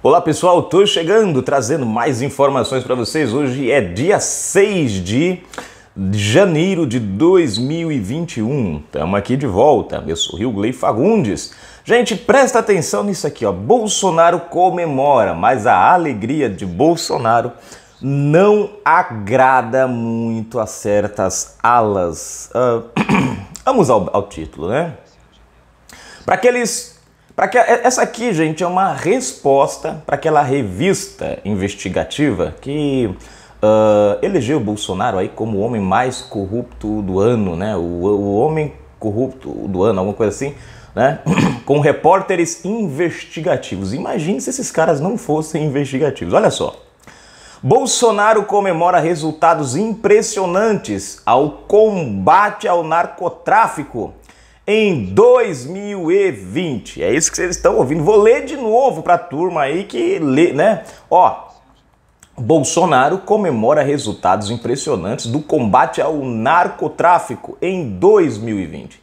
Olá pessoal, estou chegando trazendo mais informações para vocês. Hoje é dia 6 de janeiro de 2021. Estamos aqui de volta. Eu sou Rio Glei Fagundes. Gente, presta atenção nisso aqui, ó. Bolsonaro comemora, mas a alegria de Bolsonaro não agrada muito a certas alas. Uh, vamos ao, ao título, né? Para aqueles para que é, essa aqui, gente, é uma resposta para aquela revista investigativa que uh, elegeu Bolsonaro aí como o homem mais corrupto do ano, né? O, o homem corrupto do ano, alguma coisa assim, né? Com repórteres investigativos. Imagine se esses caras não fossem investigativos. Olha só. Bolsonaro comemora resultados impressionantes ao combate ao narcotráfico em 2020. É isso que vocês estão ouvindo. Vou ler de novo para a turma aí que lê, né? Ó, Bolsonaro comemora resultados impressionantes do combate ao narcotráfico em 2020.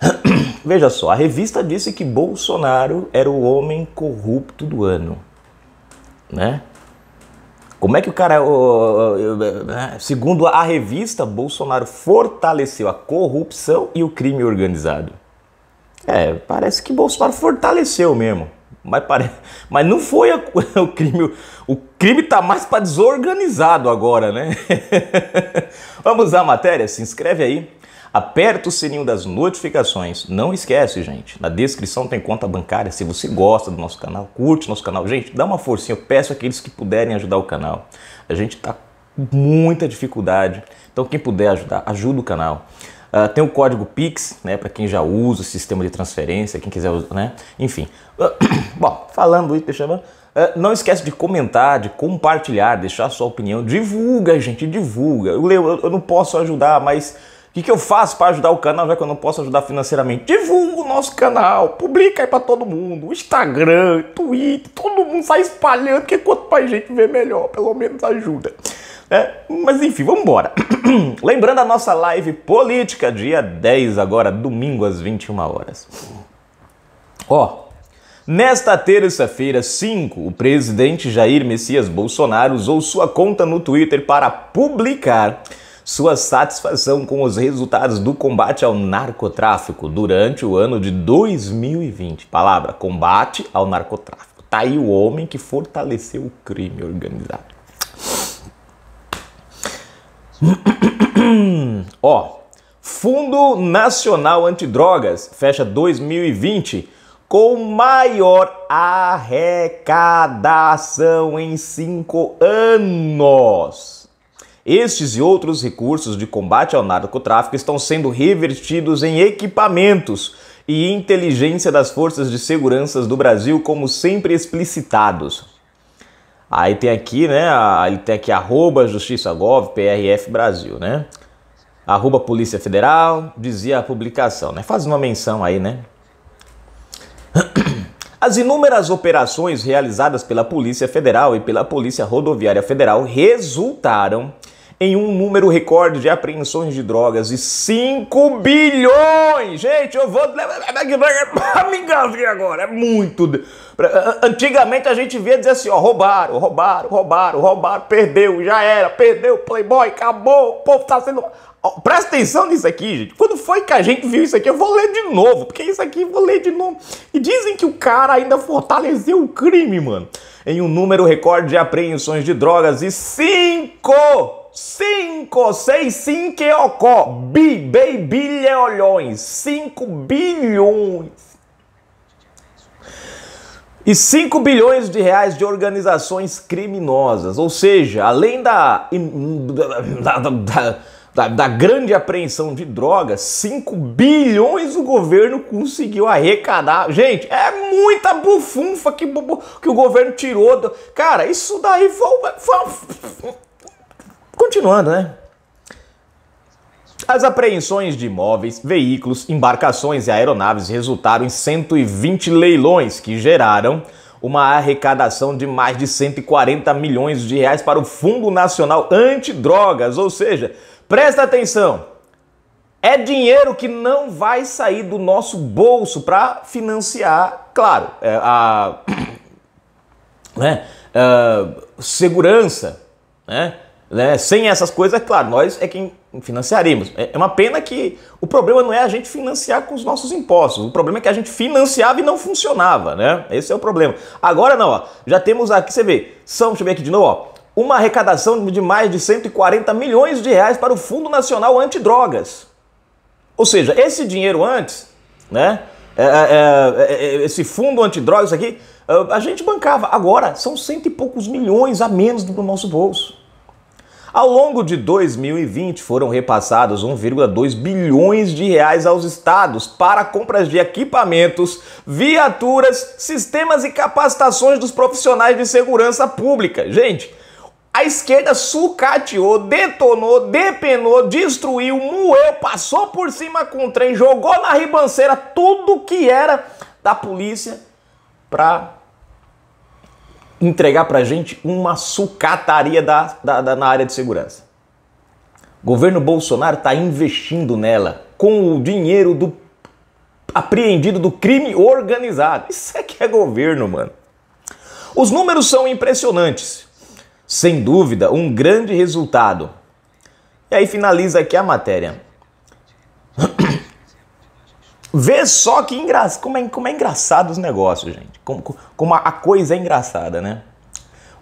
Veja só, a revista disse que Bolsonaro era o homem corrupto do ano, né? Como é que o cara. Né, segundo a revista, Bolsonaro fortaleceu a corrupção e o crime organizado. É, parece que Bolsonaro fortaleceu mesmo. Mas, pare... mas não foi a... o crime. O crime tá mais para desorganizado agora, né? Vamos à matéria? Se inscreve aí. Aperta o sininho das notificações. Não esquece, gente. Na descrição tem conta bancária. Se você gosta do nosso canal, curte nosso canal. Gente, dá uma forcinha. Eu peço aqueles que puderem ajudar o canal. A gente está com muita dificuldade. Então, quem puder ajudar, ajuda o canal. Uh, tem o código Pix, né, para quem já usa o sistema de transferência, quem quiser usar, né? Enfim. Uh, bom, falando isso, deixa eu... Uh, não esquece de comentar, de compartilhar, deixar sua opinião. Divulga, gente, divulga. Eu, eu, eu não posso ajudar, mas que, que eu faço para ajudar o canal, já que eu não posso ajudar financeiramente? Divulga o nosso canal, publica aí para todo mundo, Instagram, Twitter, todo mundo sai espalhando, porque quanto mais gente vê, melhor, pelo menos ajuda. É, mas enfim, vamos embora. Lembrando a nossa live política, dia 10 agora, domingo às 21 horas. Ó, nesta terça-feira 5, o presidente Jair Messias Bolsonaro usou sua conta no Twitter para publicar sua satisfação com os resultados do combate ao narcotráfico durante o ano de 2020. Palavra: combate ao narcotráfico. Tá aí o homem que fortaleceu o crime organizado. Ó, Fundo Nacional Antidrogas fecha 2020 com maior arrecadação em cinco anos. Estes e outros recursos de combate ao narcotráfico estão sendo revertidos em equipamentos e inteligência das forças de segurança do Brasil, como sempre explicitados. Aí tem aqui, né? Ele tem aqui arroba justiça.gov, PRF Brasil, né? Arroba Polícia Federal, dizia a publicação, né? Faz uma menção aí, né? As inúmeras operações realizadas pela Polícia Federal e pela Polícia Rodoviária Federal resultaram em um número recorde de apreensões de drogas e 5 bilhões. Gente, eu vou me aqui agora, é muito. Antigamente a gente via dizer assim, ó, roubaram, roubaram, roubaram, roubaram, perdeu, já era, perdeu, Playboy, acabou, o povo tá sendo presta atenção nisso aqui, gente. Quando foi que a gente viu isso aqui? Eu vou ler de novo, porque isso aqui eu vou ler de novo. E dizem que o cara ainda fortaleceu o crime, mano. Em um número recorde de apreensões de drogas e 5 5, 6, 5 e ocó, bi, bei, bilhões, 5 bilhões. E 5 bilhões de reais de organizações criminosas. Ou seja, além da, da, da, da, da grande apreensão de drogas, 5 bilhões o governo conseguiu arrecadar. Gente, é muita bufunfa que, que o governo tirou. Do... Cara, isso daí foi. foi Continuando, né? As apreensões de imóveis, veículos, embarcações e aeronaves resultaram em 120 leilões que geraram uma arrecadação de mais de 140 milhões de reais para o Fundo Nacional Antidrogas, ou seja, presta atenção. É dinheiro que não vai sair do nosso bolso para financiar, claro, é, a, né, a ah, segurança, né? Né? Sem essas coisas, é claro, nós é quem financiaremos. É, é uma pena que o problema não é a gente financiar com os nossos impostos. O problema é que a gente financiava e não funcionava, né? Esse é o problema. Agora não, ó, já temos aqui, você vê, são, deixa eu ver aqui de novo, ó, uma arrecadação de mais de 140 milhões de reais para o Fundo Nacional Antidrogas. Ou seja, esse dinheiro antes, né? É, é, é, é, é esse fundo antidrogas aqui, a gente bancava. Agora são cento e poucos milhões a menos do nosso bolso. Ao longo de 2020 foram repassados 1,2 bilhões de reais aos estados para compras de equipamentos, viaturas, sistemas e capacitações dos profissionais de segurança pública. Gente, a esquerda sucateou, detonou, depenou, destruiu, moeu, passou por cima com o trem, jogou na ribanceira tudo que era da polícia para entregar para a gente uma sucataria da, da, da, na área de segurança. O governo Bolsonaro está investindo nela com o dinheiro do apreendido do crime organizado. Isso é que é governo, mano. Os números são impressionantes. Sem dúvida, um grande resultado. E aí finaliza aqui a matéria. Vê só que engraçado, como, é, como é engraçado os negócios, gente. Como, como a coisa é engraçada, né?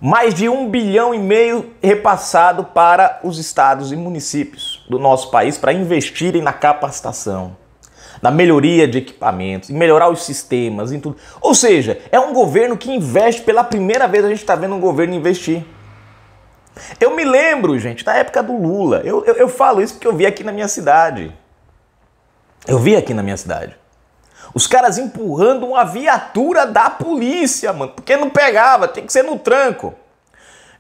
Mais de um bilhão e meio repassado para os estados e municípios do nosso país para investirem na capacitação, na melhoria de equipamentos, em melhorar os sistemas, em tudo. Ou seja, é um governo que investe pela primeira vez a gente está vendo um governo investir. Eu me lembro, gente, da época do Lula. Eu, eu, eu falo isso porque eu vi aqui na minha cidade. Eu vi aqui na minha cidade. Os caras empurrando uma viatura da polícia, mano, porque não pegava, tem que ser no tranco.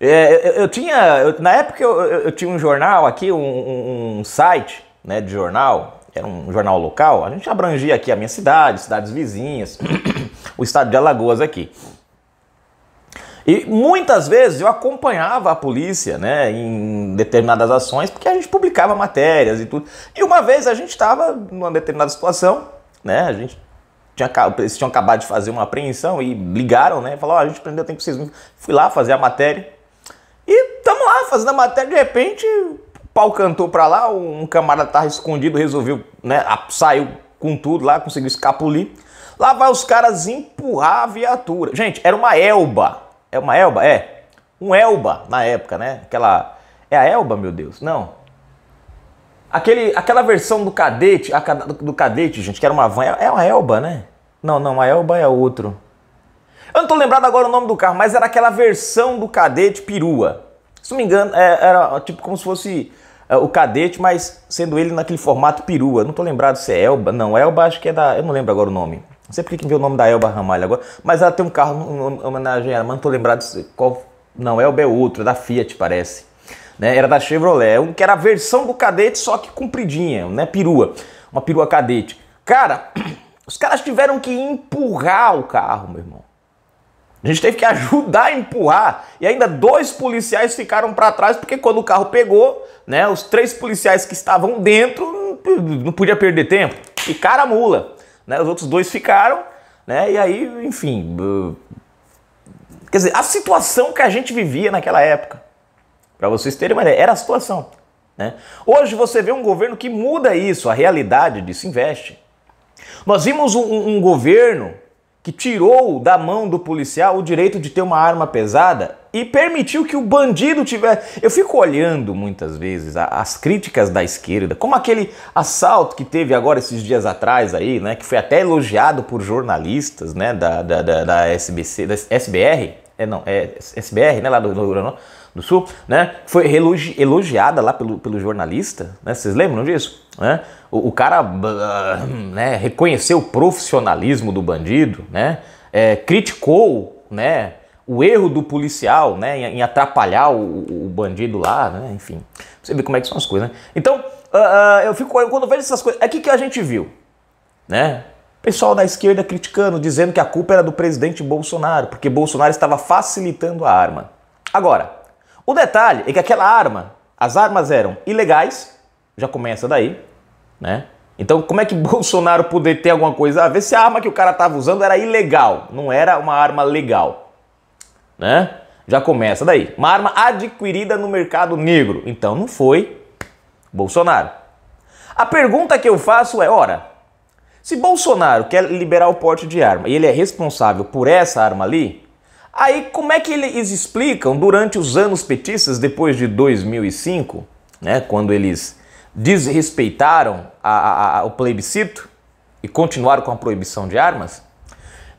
É, eu, eu, tinha, eu, na época eu, eu, tinha um jornal aqui, um, um, um, site né, de jornal, era um jornal local, a gente abrangia aqui a minha cidade, cidades vizinhas, o estado de Alagoas aqui. E muitas vezes eu acompanhava a polícia, né, em determinadas ações, porque a gente publicava matérias e tudo. E uma vez a gente estava numa determinada situação, né, a gente tinha, eles tinham acabado de fazer uma apreensão e ligaram, né, falaram, oh, a gente prendeu, tem que vocês Fui lá fazer a matéria e estamos lá fazendo a matéria, de repente o pau cantou para lá, um camarada estava escondido, resolveu, né, saiu com tudo lá, conseguiu escapulir. Lá vai os caras empurrar a viatura. Gente, era uma elba. É uma elba? É. Um elba na época, né? Aquela. É a elba, meu Deus? Não. Aquele, aquela versão do cadete, a, do cadete, gente, que era uma van, é, é uma elba, né? Não, não, a elba é outro. Eu não tô lembrado agora o nome do carro, mas era aquela versão do cadete perua. Se não me engano, é, era tipo como se fosse é, o cadete, mas sendo ele naquele formato perua. Não tô lembrado se é elba. Não, elba acho que é da. Eu não lembro agora o nome. Não sei porque que viu o nome da Elba Ramalho agora, mas ela tem um carro homenagem a ela, mas não tô lembrado qual. Não, Elba é outro, é da Fiat, parece. Né? Era da Chevrolet, é um que era a versão do cadete, só que compridinha, né? Perua. Uma perua cadete. Cara, os caras tiveram que empurrar o carro, meu irmão. A gente teve que ajudar a empurrar. E ainda dois policiais ficaram para trás, porque quando o carro pegou, né, os três policiais que estavam dentro não podia perder tempo. E cara mula né? Os outros dois ficaram, né? E aí, enfim. Quer dizer, a situação que a gente vivia naquela época, para vocês terem uma ideia, era a situação. Né? Hoje você vê um governo que muda isso, a realidade disso investe. Nós vimos um, um governo que tirou da mão do policial o direito de ter uma arma pesada e permitiu que o bandido tivesse. Eu fico olhando muitas vezes as críticas da esquerda, como aquele assalto que teve agora esses dias atrás aí, né, que foi até elogiado por jornalistas, né, da, da, da, da SBC, da SBR, é não, é SBR, né, lá do, do, do Sul, né, foi elogi, elogiada lá pelo, pelo jornalista, né, vocês lembram disso? Né? O, o cara ah, né, reconheceu o profissionalismo do bandido, né, é, criticou, né, o erro do policial, né, em atrapalhar o, o bandido lá, né, enfim. Você vê como é que são as coisas, né? Então, uh, uh, eu fico quando eu vejo essas coisas, O é que a gente viu, né? Pessoal da esquerda criticando, dizendo que a culpa era do presidente Bolsonaro, porque Bolsonaro estava facilitando a arma. Agora, o detalhe é que aquela arma, as armas eram ilegais, já começa daí, né? Então, como é que Bolsonaro poderia ter alguma coisa a ver se a arma que o cara estava usando era ilegal, não era uma arma legal? né? Já começa daí. Uma arma adquirida no mercado negro. Então não foi Bolsonaro. A pergunta que eu faço é: ora, se Bolsonaro quer liberar o porte de arma e ele é responsável por essa arma ali, aí como é que eles explicam durante os anos petistas, depois de 2005, né, quando eles desrespeitaram a, a, a, o plebiscito e continuaram com a proibição de armas?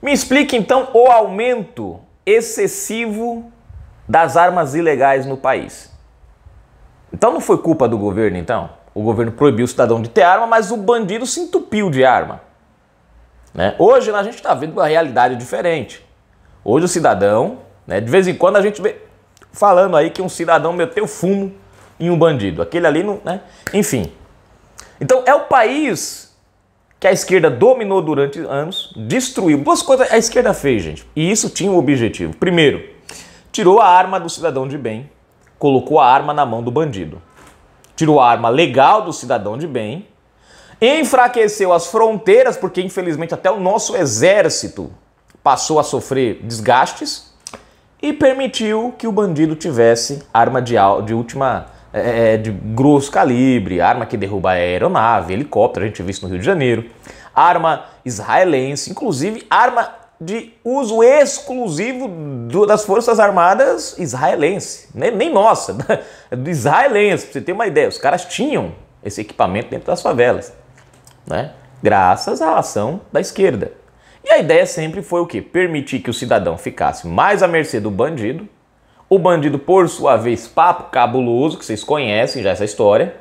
Me explique então o aumento excessivo das armas ilegais no país. Então não foi culpa do governo, então? O governo proibiu o cidadão de ter arma, mas o bandido se entupiu de arma. Né? Hoje né, a gente está vendo uma realidade diferente. Hoje o cidadão, né, de vez em quando a gente vê falando aí que um cidadão meteu fumo em um bandido. Aquele ali, não, né? enfim. Então é o país que a esquerda dominou durante anos, destruiu. Duas coisas a esquerda fez, gente. E isso tinha um objetivo. Primeiro, tirou a arma do cidadão de bem, colocou a arma na mão do bandido. Tirou a arma legal do cidadão de bem, enfraqueceu as fronteiras, porque infelizmente até o nosso exército passou a sofrer desgastes, e permitiu que o bandido tivesse arma de, de última é, é, é, de grosso calibre, arma que derruba aeronave, helicóptero, a gente viu isso no Rio de Janeiro, arma israelense, inclusive arma de uso exclusivo do, das Forças Armadas israelense, nem, nem nossa, do israelense, pra você ter uma ideia, os caras tinham esse equipamento dentro das favelas, né? graças à ação da esquerda. E a ideia sempre foi o quê? Permitir que o cidadão ficasse mais à mercê do bandido, o bandido, por sua vez, papo cabuloso, que vocês conhecem já essa história.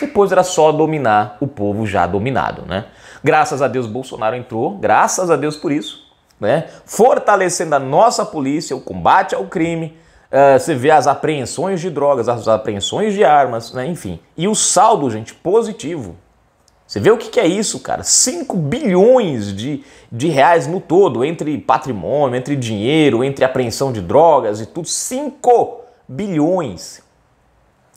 Depois era só dominar o povo já dominado, né? Graças a Deus Bolsonaro entrou, graças a Deus por isso, né? Fortalecendo a nossa polícia, o combate ao crime, uh, você vê as apreensões de drogas, as apreensões de armas, né? enfim. E o saldo, gente, positivo você vê o que, é isso, cara? 5 bilhões de, de reais no todo, entre patrimônio, entre dinheiro, entre apreensão de drogas e tudo. 5 bilhões.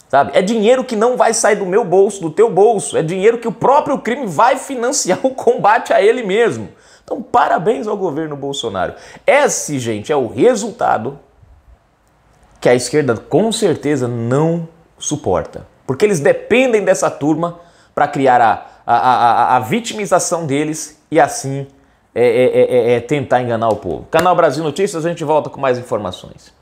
Sabe? É dinheiro que não vai sair do meu bolso, do teu bolso. É dinheiro que o próprio crime vai financiar o combate a ele mesmo. Então, parabéns ao governo Bolsonaro. Esse, gente, é o resultado que a esquerda com certeza não suporta. Porque eles dependem dessa turma para criar a a, a, a vitimização deles e assim é é, é, é, é, tentar enganar o povo. Canal Brasil Notícias, a gente volta com mais informações.